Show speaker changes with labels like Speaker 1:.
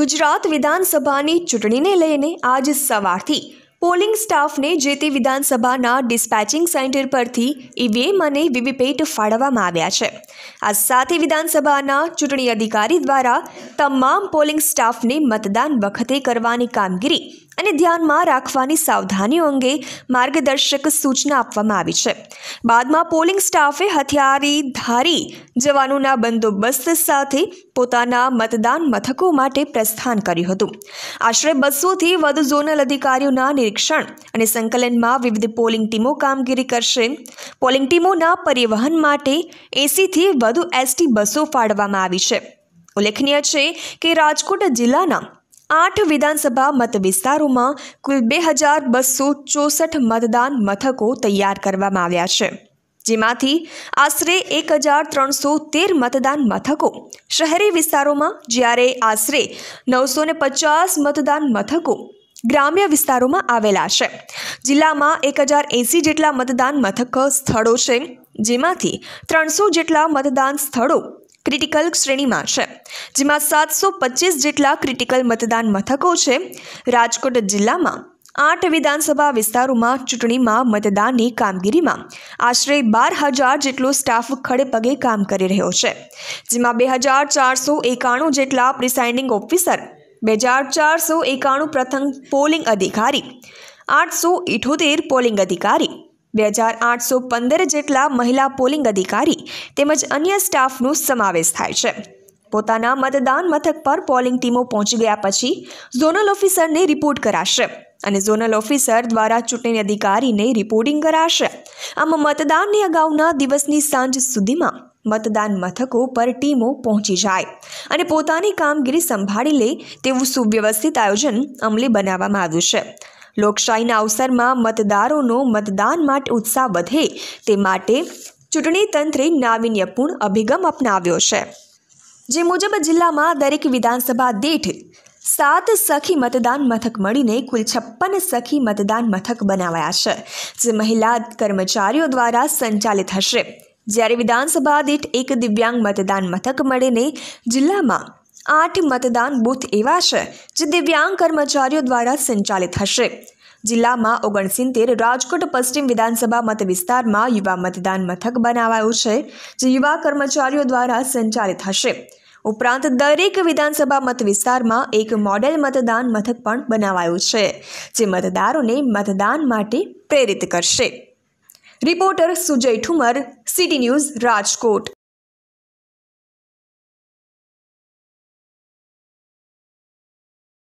Speaker 1: ગુજરાત વિધાનસભાની ચૂંટણીને લઈને આજ સવારથી પોલિંગ સ્ટાફને જે તે વિધાનસભાના ડિસ્પેચિંગ સેન્ટર પરથી ઈવીએમ અને વીવીપેટ ફાળવવામાં આવ્યા છે આ સાથે વિધાનસભાના ચૂંટણી અધિકારી દ્વારા તમામ પોલિંગ સ્ટાફને મતદાન વખતે કરવાની કામગીરી અને ધ્યાનમાં રાખવાની સાવધાનીઓ અંગે માર્ગદર્શક સૂચના આપવામાં આવી છે બાદમાં પોલિંગ સ્ટાફે હથિયારી ધારી જવાનોના બંદોબસ્ત સાથે પોતાના મતદાન મથકો માટે પ્રસ્થાન કર્યું હતું આશરે બસોથી વધુ ઝોનલ અધિકારીઓના નિરીક્ષણ અને સંકલનમાં વિવિધ પોલિંગ ટીમો કામગીરી કરશે પોલિંગ ટીમોના પરિવહન માટે એસીથી વધુ એસટી બસો ફાળવામાં આવી છે ઉલ્લેખનીય છે કે રાજકોટ જિલ્લાના આઠ વિધાનસભા મત વિસ્તારોમાં કુલ બે હજાર બસો ચોસઠ મતદાન મથકો તૈયાર કરવામાં આવ્યા છે જેમાંથી આશરે એક હજાર ત્રણસો તેર મતદાન મથકો શહેરી વિસ્તારોમાં જ્યારે આશરે નવસો ને પચાસ મતદાન મથકો ગ્રામ્ય વિસ્તારોમાં આવેલા છે જિલ્લામાં એક હજાર એંસી જેટલા મતદાન મથક સ્થળો છે જેમાંથી ત્રણસો જેટલા મતદાન સ્થળો ક્રિટિકલ શ્રેણીમાં છે જેમાં સાતસો પચીસ જેટલા ક્રિટિકલ મતદાન મથકો છે રાજકોટ જિલ્લામાં આઠ વિધાનસભા વિસ્તારોમાં ચૂંટણીમાં મતદાનની કામગીરીમાં આશરે બાર હજાર જેટલો સ્ટાફ ખડેપગે કામ કરી રહ્યો છે જેમાં બે હજાર ચારસો એકાણું જેટલા પ્રિસાઇડિંગ ઓફિસર બે હજાર ચારસો એકાણું પ્રથમ પોલિંગ અધિકારી આઠસો ઇઠોતેર પોલિંગ અધિકારી બે હજાર આઠસો પંદર જેટલા મહિલા પોલિંગ અધિકારી તેમજ અન્ય સ્ટાફનો સમાવેશ થાય છે પોતાના મતદાન મથક પર પોલિંગ ટીમો પહોંચી ગયા પછી ઝોનલ ઓફિસરને રિપોર્ટ કરાશે અને ઝોનલ ઓફિસર દ્વારા ચૂંટણી અધિકારીને રિપોર્ટિંગ કરાશે આમ મતદાનની અગાઉના દિવસની સાંજ સુધીમાં મતદાન મથકો પર ટીમો પહોંચી જાય અને પોતાની કામગીરી સંભાળી લે તેવું સુવ્યવસ્થિત આયોજન અમલી બનાવવામાં આવ્યું છે લોકશાહીના અવસરમાં મતદારોનો મતદાન માટે ઉત્સાહ વધે તે માટે ચૂંટણી તંત્રે નાવીન્યપૂર્ણ અભિગમ અપનાવ્યો છે જે મુજબ જિલ્લામાં દરેક વિધાનસભા દીઠ સાત સખી મતદાન મથક મળીને કુલ છપ્પન સખી મતદાન મથક બનાવાયા છે જે મહિલા કર્મચારીઓ દ્વારા સંચાલિત હશે જ્યારે વિધાનસભા દીઠ એક દિવ્યાંગ મતદાન મથક મળીને જિલ્લામાં આઠ મતદાન બૂથ એવા છે જે દિવ્યાંગ કર્મચારીઓ દ્વારા સંચાલિત હશે જિલ્લામાં ઓગણસિત્તેર રાજકોટ પશ્ચિમ વિધાનસભા મત વિસ્તારમાં યુવા મતદાન મથક બનાવાયું છે જે યુવા કર્મચારીઓ દ્વારા સંચાલિત હશે ઉપરાંત દરેક વિધાનસભા મત વિસ્તારમાં એક મોડેલ મતદાન મથક પણ બનાવાયું છે જે મતદારોને મતદાન માટે પ્રેરિત કરશે reporter Sujay Thumar city news Rajkot